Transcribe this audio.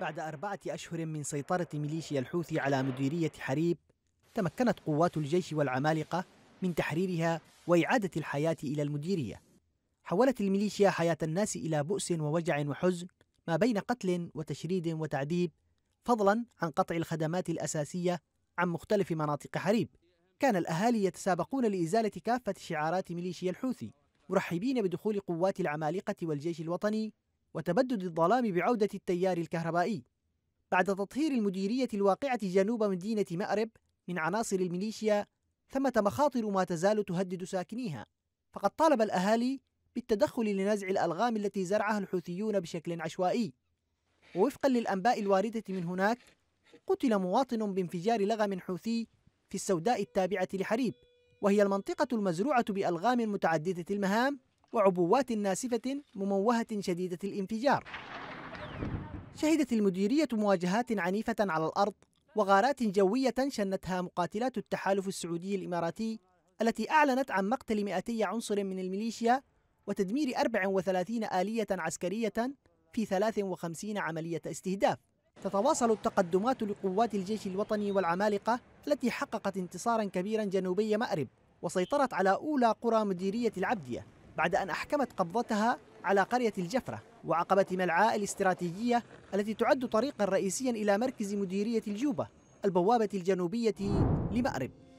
بعد أربعة أشهر من سيطرة ميليشيا الحوثي على مديرية حريب تمكنت قوات الجيش والعمالقة من تحريرها وإعادة الحياة إلى المديرية حولت الميليشيا حياة الناس إلى بؤس ووجع وحزن ما بين قتل وتشريد وتعذيب فضلا عن قطع الخدمات الأساسية عن مختلف مناطق حريب كان الأهالي يتسابقون لإزالة كافة شعارات ميليشيا الحوثي مرحبين بدخول قوات العمالقة والجيش الوطني وتبدد الظلام بعودة التيار الكهربائي بعد تطهير المديرية الواقعة جنوب مدينة مأرب من عناصر الميليشيا ثمة مخاطر ما تزال تهدد ساكنيها فقد طالب الأهالي بالتدخل لنزع الألغام التي زرعها الحوثيون بشكل عشوائي ووفقا للأنباء الواردة من هناك قتل مواطن بانفجار لغم حوثي في السوداء التابعة لحريب وهي المنطقة المزروعة بألغام متعددة المهام وعبوات ناسفة مموهة شديدة الانفجار شهدت المديرية مواجهات عنيفة على الأرض وغارات جوية شنتها مقاتلات التحالف السعودي الإماراتي التي أعلنت عن مقتل 200 عنصر من الميليشيا وتدمير 34 آلية عسكرية في 53 عملية استهداف تتواصل التقدمات لقوات الجيش الوطني والعمالقة التي حققت انتصارا كبيرا جنوبي مأرب وسيطرت على أولى قرى مديرية العبدية بعد أن أحكمت قبضتها على قرية الجفرة وعقبة ملعاء الاستراتيجية التي تعد طريقا رئيسيا إلى مركز مديرية الجوبة البوابة الجنوبية لمأرب